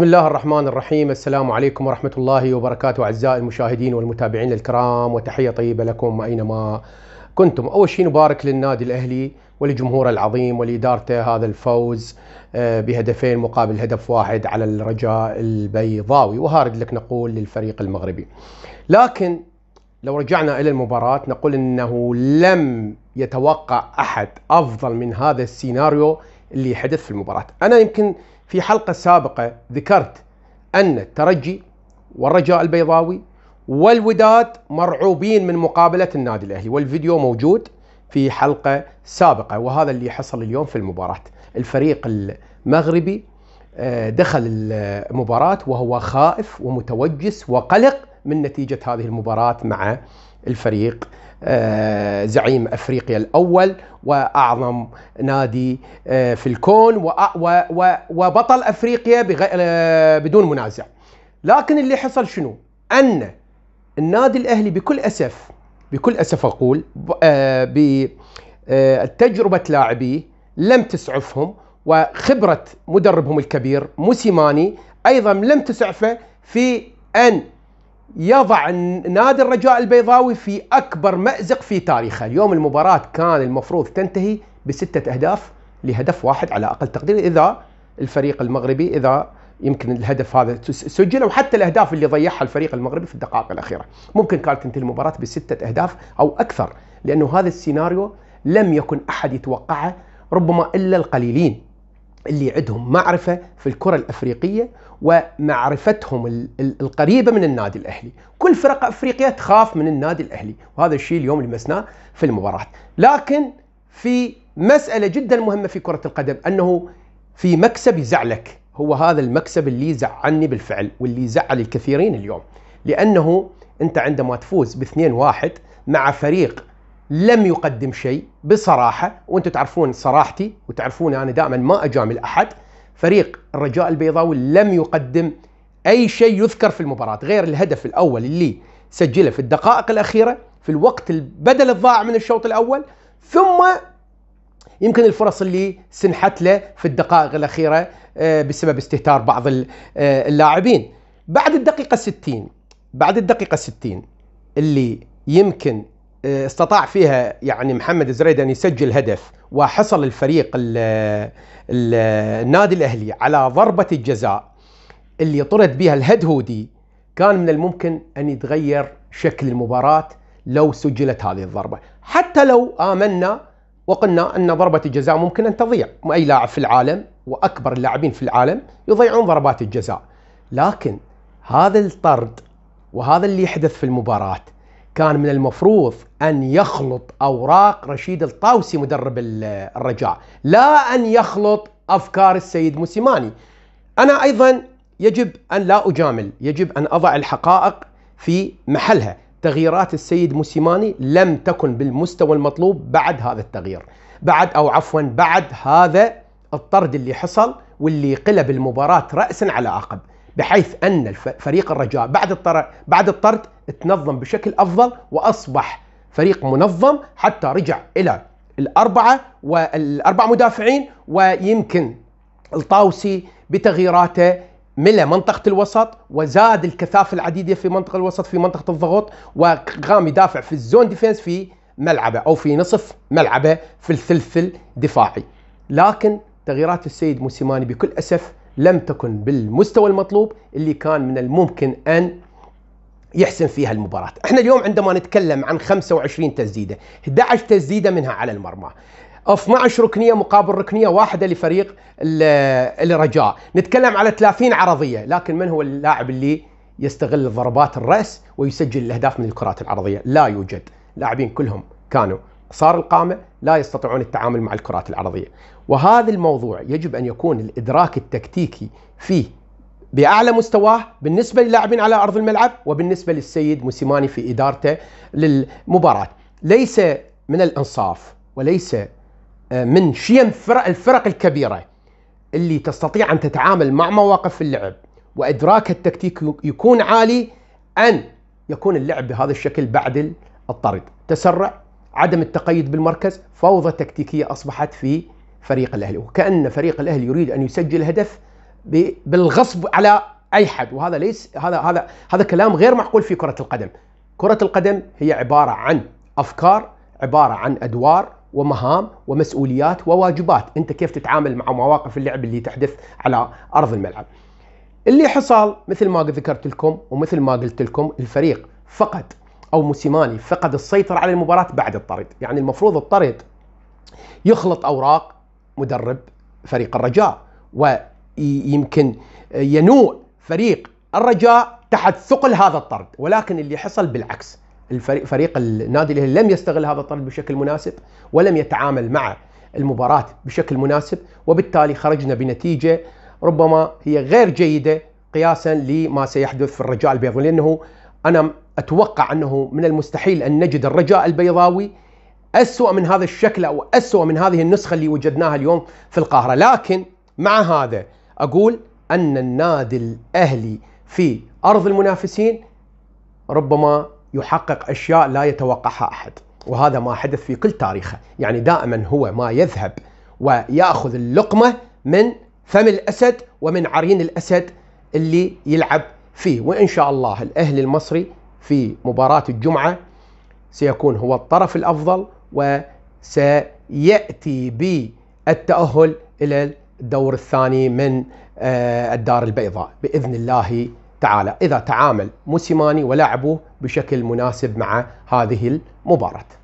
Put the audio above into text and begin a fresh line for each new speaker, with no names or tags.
بسم الله الرحمن الرحيم السلام عليكم ورحمة الله وبركاته أعزائي المشاهدين والمتابعين الكرام وتحية طيبة لكم أينما كنتم أول شيء نبارك للنادي الأهلي ولجمهوره العظيم ولإدارته هذا الفوز آه، بهدفين مقابل هدف واحد على الرجاء البيضاوي وهارد لك نقول للفريق المغربي لكن لو رجعنا إلى المباراة نقول أنه لم يتوقع أحد أفضل من هذا السيناريو اللي حدث في المباراة أنا يمكن في حلقة سابقة ذكرت أن الترجي والرجاء البيضاوي والوداد مرعوبين من مقابلة النادي الأهلي والفيديو موجود في حلقة سابقة وهذا اللي حصل اليوم في المباراة الفريق المغربي آه، دخل المباراة وهو خائف ومتوجس وقلق من نتيجة هذه المباراة مع الفريق آه، زعيم افريقيا الاول واعظم نادي آه، في الكون وبطل افريقيا آه، بدون منازع لكن اللي حصل شنو ان النادي الاهلي بكل اسف بكل اسف اقول بتجربه لاعبيه لم تسعفهم وخبره مدربهم الكبير موسيماني ايضا لم تسعفه في ان يضع نادي الرجاء البيضاوي في أكبر مأزق في تاريخه اليوم المباراة كان المفروض تنتهي بستة أهداف لهدف واحد على أقل تقدير إذا الفريق المغربي إذا يمكن الهدف هذا سجل وحتى الاهداف اللي ضيعها الفريق المغربي في الدقائق الاخيره، ممكن كانت تنتهي المباراه بسته اهداف او اكثر، لانه هذا السيناريو لم يكن احد يتوقعه ربما الا القليلين، اللي عندهم معرفة في الكرة الأفريقية ومعرفتهم القريبة من النادي الأهلي كل فرق أفريقية تخاف من النادي الأهلي وهذا الشيء اليوم لمسناه في المباراة لكن في مسألة جدا مهمة في كرة القدم أنه في مكسب يزعلك هو هذا المكسب اللي زعلني بالفعل واللي زعل الكثيرين اليوم لأنه أنت عندما تفوز ب 2-1 مع فريق لم يقدم شيء بصراحه وانتم تعرفون صراحتي وتعرفون انا دائما ما اجامل احد فريق الرجاء البيضاوي لم يقدم اي شيء يذكر في المباراه غير الهدف الاول اللي سجله في الدقائق الاخيره في الوقت البدل الضائع من الشوط الاول ثم يمكن الفرص اللي سنحت له في الدقائق الاخيره آه، بسبب استهتار بعض آه، اللاعبين بعد الدقيقه 60 بعد الدقيقه 60 اللي يمكن آه، استطاع فيها يعني محمد زريد ان يسجل هدف وحصل الفريق الـ الـ النادي الاهلي على ضربه الجزاء اللي طرد بها الهدهودي كان من الممكن ان يتغير شكل المباراه لو سجلت هذه الضربه، حتى لو امنا وقلنا ان ضربه الجزاء ممكن ان تضيع، اي لاعب في العالم واكبر اللاعبين في العالم يضيعون ضربات الجزاء، لكن هذا الطرد وهذا اللي يحدث في المباراه كان من المفروض أن يخلط أوراق رشيد الطاوسي مدرب الرجاء لا أن يخلط أفكار السيد موسيماني أنا أيضا يجب أن لا أجامل يجب أن أضع الحقائق في محلها تغييرات السيد موسيماني لم تكن بالمستوى المطلوب بعد هذا التغيير بعد أو عفوا بعد هذا الطرد اللي حصل واللي قلب المباراة رأسا على عقب بحيث ان فريق الرجاء بعد بعد الطرد تنظم بشكل افضل واصبح فريق منظم حتى رجع الى الاربعه والاربع مدافعين ويمكن الطاوسي بتغييراته ملى منطقة الوسط وزاد الكثافة العديدة في منطقة الوسط في منطقة الضغط وقام يدافع في الزون ديفينس في ملعبه أو في نصف ملعبه في الثلث الدفاعي لكن تغييرات السيد موسيماني بكل أسف لم تكن بالمستوى المطلوب اللي كان من الممكن أن يحسم فيها المباراة احنا اليوم عندما نتكلم عن 25 تسديدة 11 تسديدة منها على المرمى 12 ركنيه مقابل ركنيه واحده لفريق الرجاء نتكلم على 30 عرضيه لكن من هو اللاعب اللي يستغل ضربات الراس ويسجل الاهداف من الكرات العرضيه لا يوجد لاعبين كلهم كانوا صار القامة لا يستطيعون التعامل مع الكرات العرضية وهذا الموضوع يجب أن يكون الإدراك التكتيكي فيه باعلى مستواه بالنسبه للاعبين على ارض الملعب وبالنسبه للسيد موسيماني في ادارته للمباراه، ليس من الانصاف وليس آه، من شيم فرق الفرق الكبيره اللي تستطيع ان تتعامل مع مواقف اللعب وادراك التكتيك يكون عالي ان يكون اللعب بهذا الشكل بعد الطرد، تسرع عدم التقيد بالمركز فوضى تكتيكية أصبحت في فريق الأهلي وكأن فريق الأهلي يريد أن يسجل هدف بالغصب على أي حد وهذا ليس هذا هذا هذا كلام غير معقول في كرة القدم كرة القدم هي عبارة عن أفكار عبارة عن أدوار ومهام ومسؤوليات وواجبات انت كيف تتعامل مع مواقف اللعب اللي تحدث على ارض الملعب اللي حصل مثل ما ذكرت لكم ومثل ما قلت لكم الفريق فقد او موسيماني فقد السيطره على المباراه بعد الطرد، يعني المفروض الطرد يخلط اوراق مدرب فريق الرجاء ويمكن ينوء فريق الرجاء تحت ثقل هذا الطرد، ولكن اللي حصل بالعكس، الفريق فريق النادي الاهلي لم يستغل هذا الطرد بشكل مناسب ولم يتعامل مع المباراة بشكل مناسب وبالتالي خرجنا بنتيجة ربما هي غير جيدة قياسا لما سيحدث في الرجاء البيضاوي لانه أنا أتوقع أنه من المستحيل أن نجد الرجاء البيضاوي أسوأ من هذا الشكل أو أسوأ من هذه النسخة اللي وجدناها اليوم في القاهرة لكن مع هذا أقول أن النادي الأهلي في أرض المنافسين ربما يحقق أشياء لا يتوقعها أحد وهذا ما حدث في كل تاريخه يعني دائما هو ما يذهب ويأخذ اللقمة من فم الأسد ومن عرين الأسد اللي يلعب فيه وإن شاء الله الأهلي المصري في مباراة الجمعة سيكون هو الطرف الأفضل وسيأتي بالتأهل إلى الدور الثاني من آه، الدار البيضاء بإذن الله تعالى إذا تعامل موسيماني ولعبه بشكل مناسب مع هذه المباراة